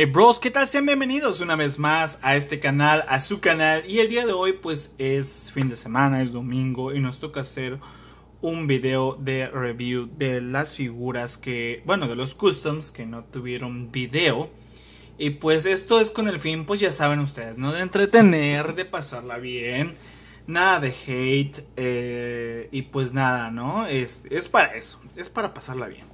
Hey eh, bros, ¿qué tal? Sean bienvenidos una vez más a este canal, a su canal. Y el día de hoy pues es fin de semana, es domingo y nos toca hacer un video de review de las figuras que, bueno, de los customs que no tuvieron video. Y pues esto es con el fin, pues ya saben ustedes, ¿no? De entretener, de pasarla bien. Nada de hate eh, y pues nada, ¿no? es para eso, es para pasarla bien.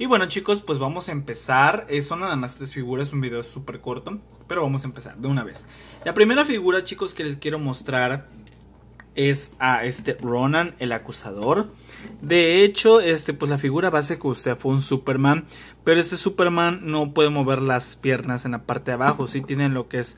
Y bueno chicos, pues vamos a empezar. Eh, son nada más tres figuras, un video súper corto, pero vamos a empezar de una vez. La primera figura chicos que les quiero mostrar es a este Ronan el acusador. De hecho, este pues la figura base que usted fue un Superman, pero este Superman no puede mover las piernas en la parte de abajo, sí tienen lo que es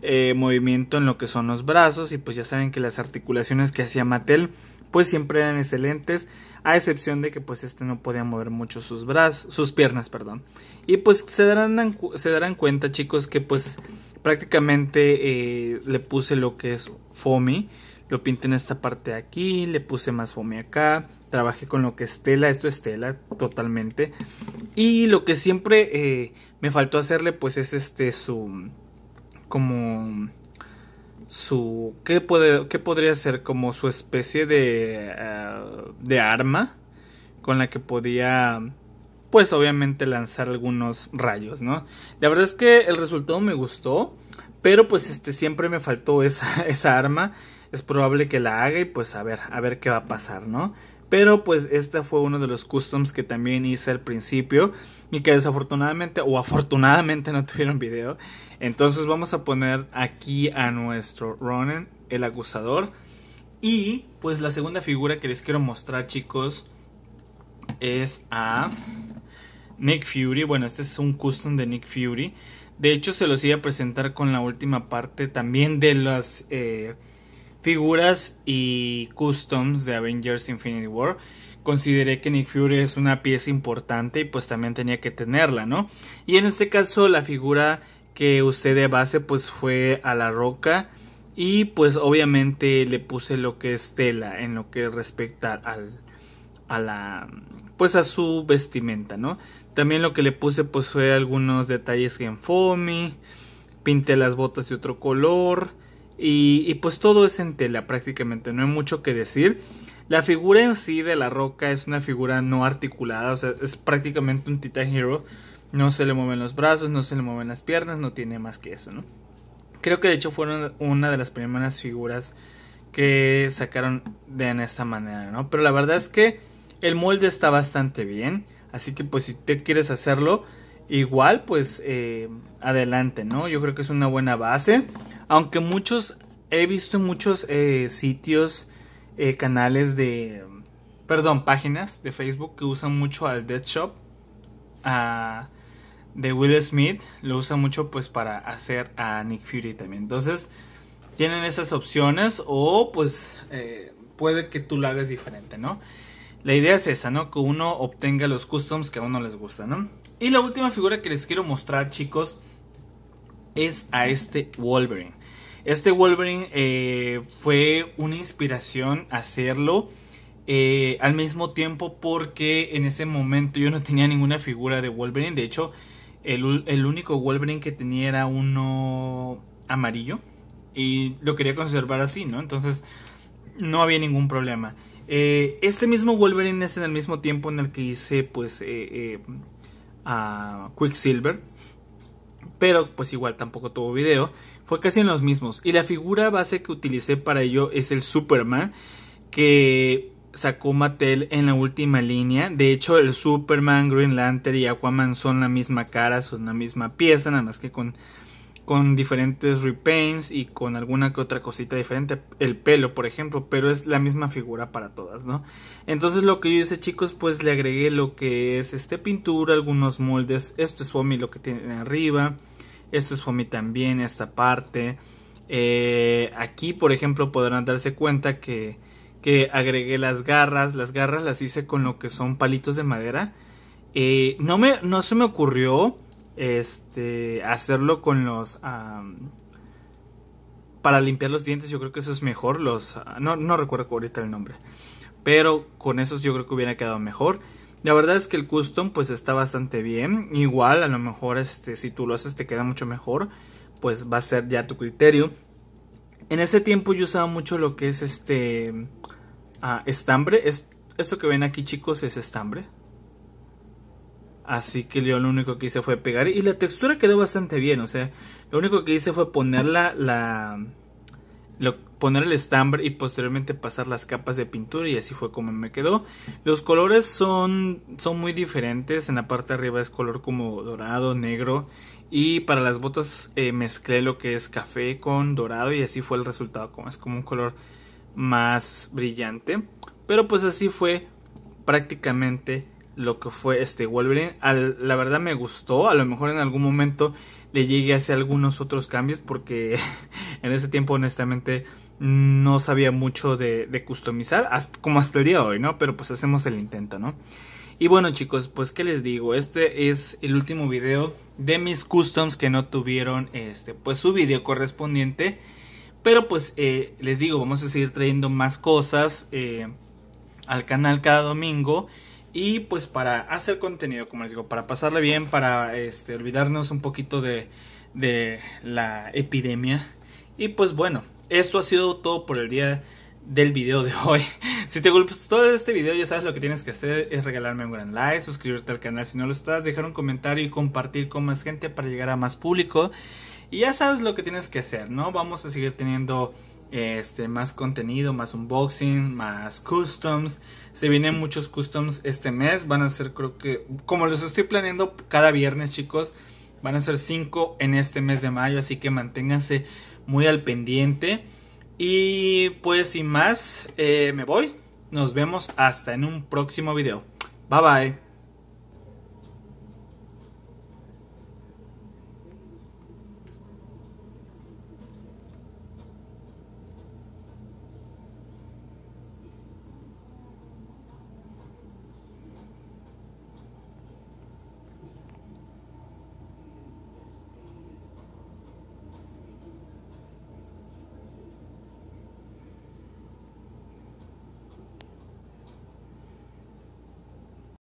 eh, movimiento en lo que son los brazos y pues ya saben que las articulaciones que hacía Mattel pues siempre eran excelentes a excepción de que pues este no podía mover mucho sus brazos, sus piernas, perdón. Y pues se darán, se darán cuenta chicos que pues prácticamente eh, le puse lo que es foamy, lo pinté en esta parte de aquí, le puse más foamy acá, trabajé con lo que es tela, esto es tela totalmente. Y lo que siempre eh, me faltó hacerle pues es este su como su qué qué podría ser como su especie de eh, de arma con la que podía pues obviamente lanzar algunos rayos, ¿no? La verdad es que el resultado me gustó, pero pues este siempre me faltó esa, esa arma. Es probable que la haga y pues a ver, a ver qué va a pasar, ¿no? Pero pues este fue uno de los customs que también hice al principio y que desafortunadamente o afortunadamente no tuvieron video. Entonces vamos a poner aquí a nuestro Ronan, el acusador. Y pues la segunda figura que les quiero mostrar chicos es a Nick Fury. Bueno, este es un custom de Nick Fury. De hecho se los iba a presentar con la última parte también de las... Eh, figuras y customs de Avengers Infinity War. Consideré que Nick Fury es una pieza importante y pues también tenía que tenerla, ¿no? Y en este caso la figura que usé de base pues fue a la roca y pues obviamente le puse lo que es tela en lo que respecta al, a la pues a su vestimenta, ¿no? También lo que le puse pues fue algunos detalles en foamy, pinté las botas de otro color, y, pues todo es en tela prácticamente, no hay mucho que decir. La figura en sí de la roca es una figura no articulada, o sea, es prácticamente un Titan Hero. No se le mueven los brazos, no se le mueven las piernas, no tiene más que eso, ¿no? Creo que de hecho fueron una de las primeras figuras que sacaron de en esta manera, ¿no? Pero la verdad es que el molde está bastante bien, así que pues si te quieres hacerlo, igual pues eh, adelante, ¿no? Yo creo que es una buena base. Aunque muchos, he visto en muchos eh, sitios, eh, canales de, perdón, páginas de Facebook que usan mucho al Dead Shop de Will Smith, lo usa mucho pues para hacer a Nick Fury también. Entonces, tienen esas opciones o pues eh, puede que tú lo hagas diferente, ¿no? La idea es esa, ¿no? Que uno obtenga los customs que a uno les gusta, ¿no? Y la última figura que les quiero mostrar, chicos, es a este Wolverine. Este Wolverine eh, fue una inspiración hacerlo. Eh, al mismo tiempo porque en ese momento yo no tenía ninguna figura de Wolverine. De hecho, el, único Wolverine que tenía era uno amarillo. Y lo quería conservar así, ¿no? Entonces no había ningún problema. Eh, este mismo Wolverine es en el mismo tiempo en el que hice pues a Quicksilver pero pues igual tampoco tuvo video, fue casi en los mismos. Y la figura base que utilicé para ello es el Superman, que sacó Mattel en la última línea. De hecho, el Superman, Green Lantern y Aquaman son la misma cara, son la misma pieza, nada más que con con diferentes repaints y con alguna que otra cosita diferente, el pelo por ejemplo, pero es la misma figura para todas, ¿no? Entonces lo que yo hice chicos, pues le agregué lo que es este pintura, algunos moldes, esto es foamy lo que tiene arriba, esto es foamy también, esta parte, eh, aquí por ejemplo podrán darse cuenta que, que agregué las garras, las garras las hice con lo que son palitos de madera, eh, no, me, no se me ocurrió este, hacerlo con los... para limpiar los dientes yo creo que eso es mejor. Los, no, no recuerdo ahorita el nombre. Pero con esos yo creo que hubiera quedado mejor. La verdad es que el custom pues está bastante bien. Igual a lo mejor este, si tú lo haces te queda mucho mejor. Pues va a ser ya tu criterio. En ese tiempo yo usaba mucho lo que es este ah, estambre. Es, esto que ven aquí chicos es estambre. Así que yo lo único que hice fue pegar. Y la textura quedó bastante bien. O sea, lo único que hice fue poner la. poner el estambre y posteriormente pasar las capas de pintura. Y así fue como me quedó. Los colores son, son muy diferentes. En la parte de arriba es color como dorado, negro. Y para las botas eh, mezclé lo que es café con dorado. Y así fue el resultado. Como, es como un color más brillante. Pero pues así fue prácticamente lo que fue este Wolverine. la verdad me gustó, a lo mejor en algún momento le llegué a hacer algunos otros cambios porque en ese tiempo honestamente no sabía mucho de, customizar, como hasta el día de hoy, ¿no? Pero pues hacemos el intento, ¿no? Y bueno chicos, pues qué les digo, este es el último video de mis customs que no tuvieron este, pues su video correspondiente. Pero pues eh, les digo, vamos a seguir trayendo más cosas eh, al canal cada domingo. Y pues para hacer contenido, como les digo, para pasarle bien, para este, olvidarnos un poquito de, de la epidemia. Y pues bueno, esto ha sido todo por el día del video de hoy. Si te gustó este video, ya sabes lo que tienes que hacer es regalarme un gran like, suscribirte al canal si no lo estás, dejar un comentario y compartir con más gente para llegar a más público. Y ya sabes lo que tienes que hacer, ¿no? Vamos a seguir teniendo este, más contenido, más unboxing, más customs. Se vienen muchos customs este mes. Van a ser, creo que, como los estoy planeando cada viernes, chicos, van a ser 5 en este mes de mayo. Así que manténganse muy al pendiente. Y pues sin más, eh, me voy. Nos vemos hasta en un próximo video. Bye bye.